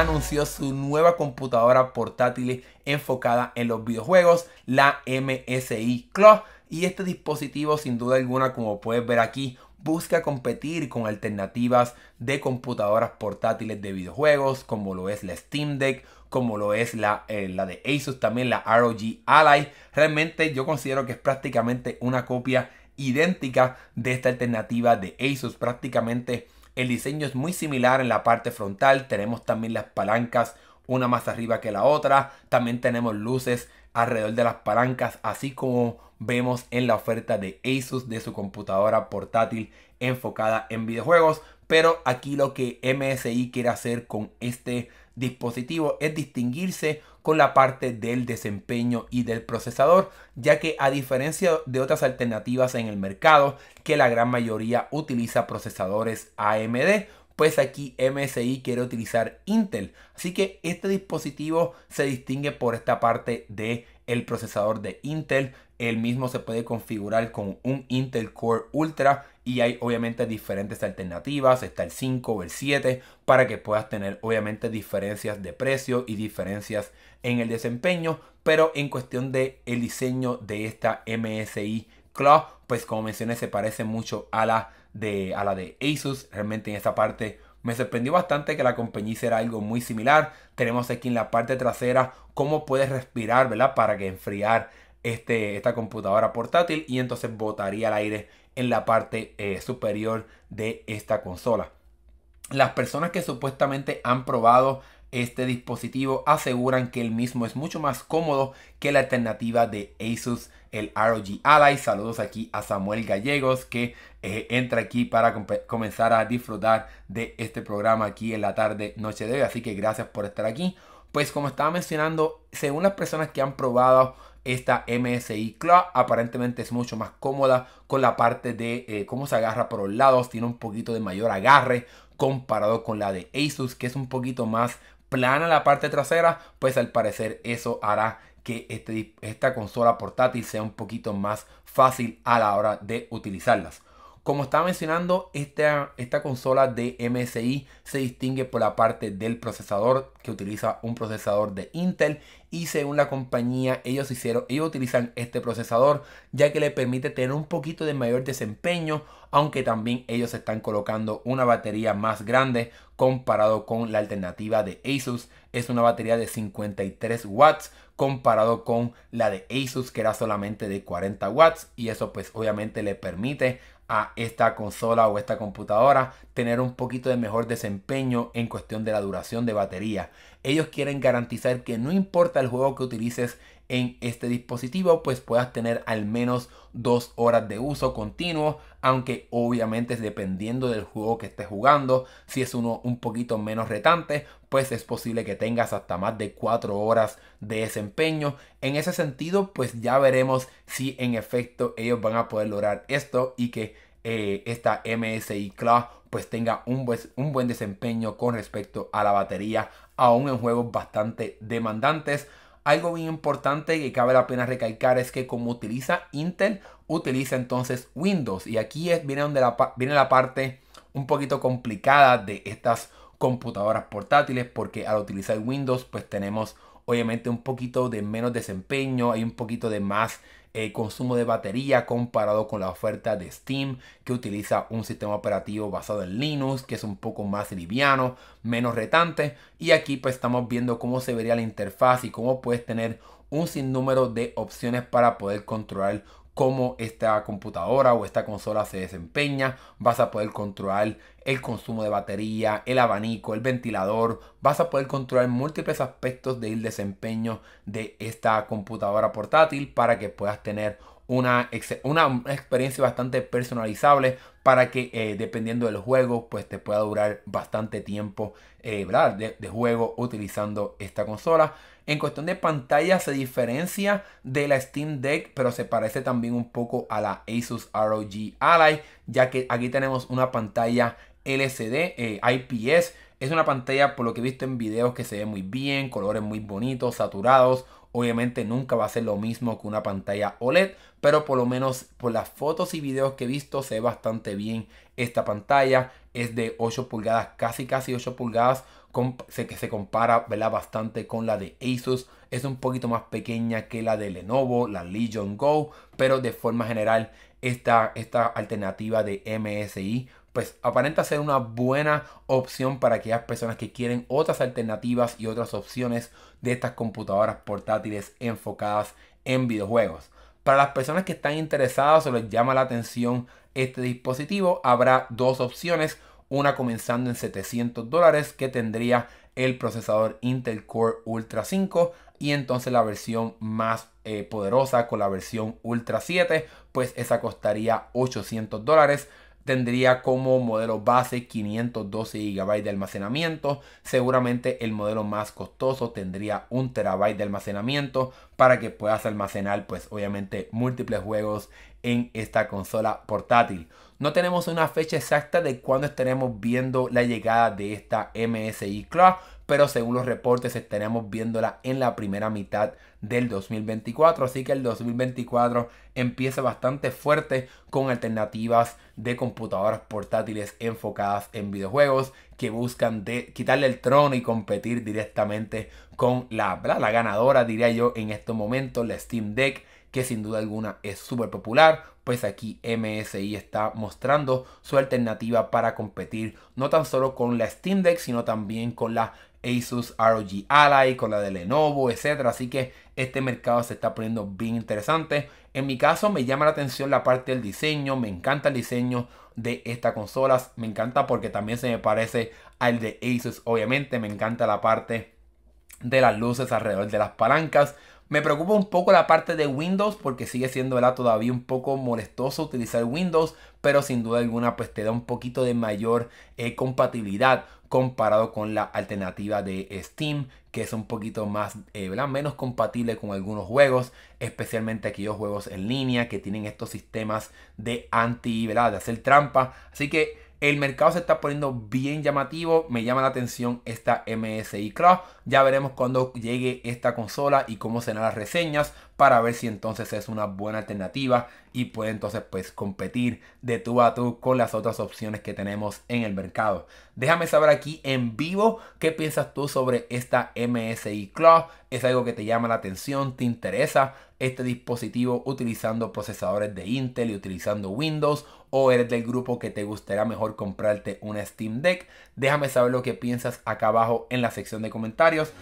anunció su nueva computadora portátil enfocada en los videojuegos, la MSI Cloud. Y este dispositivo, sin duda alguna, como puedes ver aquí, busca competir con alternativas de computadoras portátiles de videojuegos, como lo es la Steam Deck, como lo es la, eh, la de Asus, también la ROG Ally. Realmente yo considero que es prácticamente una copia idéntica de esta alternativa de Asus, prácticamente el diseño es muy similar en la parte frontal. Tenemos también las palancas, una más arriba que la otra. También tenemos luces alrededor de las palancas, así como vemos en la oferta de Asus de su computadora portátil enfocada en videojuegos. Pero aquí lo que MSI quiere hacer con este dispositivo es distinguirse con la parte del desempeño y del procesador, ya que a diferencia de otras alternativas en el mercado, que la gran mayoría utiliza procesadores AMD, pues aquí MSI quiere utilizar Intel. Así que este dispositivo se distingue por esta parte de el procesador de Intel. El mismo se puede configurar con un Intel Core Ultra y hay obviamente diferentes alternativas, está el 5 o el 7 para que puedas tener obviamente diferencias de precio y diferencias en el desempeño, pero en cuestión de diseño de esta MSI Claw, pues como mencioné se parece mucho a la de a la Asus, realmente en esta parte me sorprendió bastante que la compañía hiciera algo muy similar. Tenemos aquí en la parte trasera cómo puedes respirar, ¿verdad? Para que enfriar este, esta computadora portátil y entonces botaría el aire en la parte eh, superior de esta consola. Las personas que supuestamente han probado este dispositivo aseguran que el mismo es mucho más cómodo que la alternativa de Asus, el ROG Ally. Saludos aquí a Samuel Gallegos que eh, entra aquí para comenzar a disfrutar de este programa aquí en la tarde, noche de hoy. Así que gracias por estar aquí. Pues como estaba mencionando, según las personas que han probado esta MSI Claw aparentemente es mucho más cómoda con la parte de eh, cómo se agarra por los lados, tiene un poquito de mayor agarre comparado con la de Asus que es un poquito más plana la parte trasera, pues al parecer eso hará que este, esta consola portátil sea un poquito más fácil a la hora de utilizarlas. Como estaba mencionando, esta, esta consola de MSI se distingue por la parte del procesador, que utiliza un procesador de Intel. Y según la compañía, ellos hicieron, ellos utilizan este procesador, ya que le permite tener un poquito de mayor desempeño, aunque también ellos están colocando una batería más grande comparado con la alternativa de Asus. Es una batería de 53 watts comparado con la de Asus que era solamente de 40 watts y eso pues obviamente le permite a esta consola o esta computadora, tener un poquito de mejor desempeño en cuestión de la duración de batería, ellos quieren garantizar que no importa el juego que utilices en este dispositivo, pues puedas tener al menos dos horas de uso continuo, aunque obviamente es dependiendo del juego que estés jugando, si es uno un poquito menos retante, pues es posible que tengas hasta más de cuatro horas de desempeño. En ese sentido, pues ya veremos si en efecto ellos van a poder lograr esto y que eh, esta MSI Cloud pues tenga un buen desempeño con respecto a la batería aún en juegos bastante demandantes. Algo bien importante que cabe la pena recalcar es que como utiliza Intel, utiliza entonces Windows. Y aquí es, viene, donde la, viene la parte un poquito complicada de estas computadoras portátiles porque al utilizar Windows pues tenemos obviamente un poquito de menos desempeño, hay un poquito de más eh, consumo de batería comparado con la oferta de Steam que utiliza un sistema operativo basado en Linux que es un poco más liviano, menos retante y aquí pues estamos viendo cómo se vería la interfaz y cómo puedes tener un sinnúmero de opciones para poder controlar cómo esta computadora o esta consola se desempeña, vas a poder controlar el consumo de batería, el abanico, el ventilador, vas a poder controlar múltiples aspectos del desempeño de esta computadora portátil para que puedas tener una, una experiencia bastante personalizable para que eh, dependiendo del juego pues te pueda durar bastante tiempo eh, de, de, juego utilizando esta consola en cuestión de pantalla se diferencia de la Steam Deck, pero se parece también un poco a la Asus ROG Ally, ya que aquí tenemos una pantalla LCD, eh, IPS. Es una pantalla, por lo que he visto en videos, que se ve muy bien, colores muy bonitos, saturados, Obviamente nunca va a ser lo mismo que una pantalla OLED, pero por lo menos por las fotos y videos que he visto se ve bastante bien esta pantalla. Es de 8 pulgadas, casi casi 8 pulgadas, se, que se compara bastante con la de Asus. Es un poquito más pequeña que la de Lenovo, la Legion Go, pero de forma general esta, esta alternativa de MSI pues aparenta ser una buena opción para aquellas personas que quieren otras alternativas y otras opciones de estas computadoras portátiles enfocadas en videojuegos. Para las personas que están interesadas o les llama la atención este dispositivo, habrá dos opciones, una comenzando en 700 dólares que tendría el procesador Intel Core Ultra 5 y entonces la versión más eh, poderosa con la versión Ultra 7, pues esa costaría 800 dólares tendría como modelo base 512 GB de almacenamiento. Seguramente el modelo más costoso tendría un terabyte de almacenamiento para que puedas almacenar pues obviamente múltiples juegos en esta consola portátil. No tenemos una fecha exacta de cuándo estaremos viendo la llegada de esta MSI Cloud, pero según los reportes estaremos viéndola en la primera mitad del 2024. Así que el 2024 empieza bastante fuerte con alternativas de computadoras portátiles enfocadas en videojuegos que buscan quitarle el trono y competir directamente con la, la, ganadora, diría yo, en estos momentos, la Steam Deck que sin duda alguna es súper popular, pues aquí MSI está mostrando su alternativa para competir no tan solo con la Steam Deck, sino también con la Asus ROG Ally, con la de Lenovo, etcétera. Así que este mercado se está poniendo bien interesante. En mi caso me llama la atención la parte del diseño, me encanta el diseño de estas consolas, me encanta porque también se me parece al de Asus, obviamente, me encanta la parte de las luces alrededor de las palancas. Me preocupa un poco la parte de Windows porque sigue siendo todavía un poco molestoso utilizar Windows, pero sin duda alguna pues te da un poquito de mayor eh, compatibilidad comparado con la alternativa de Steam, que es un poquito más, eh, menos compatible con algunos juegos, especialmente aquellos juegos en línea que tienen estos sistemas de anti, ¿verdad? de hacer trampa. Así que el mercado se está poniendo bien llamativo, me llama la atención esta MSI Cross. Ya veremos cuando llegue esta consola y cómo serán las reseñas para ver si entonces es una buena alternativa y puede entonces pues competir de tú a tú con las otras opciones que tenemos en el mercado. Déjame saber aquí en vivo qué piensas tú sobre esta MSI Cloud. ¿Es algo que te llama la atención? ¿Te interesa este dispositivo utilizando procesadores de Intel y utilizando Windows? ¿O eres del grupo que te gustaría mejor comprarte una Steam Deck? Déjame saber lo que piensas acá abajo en la sección de comentarios.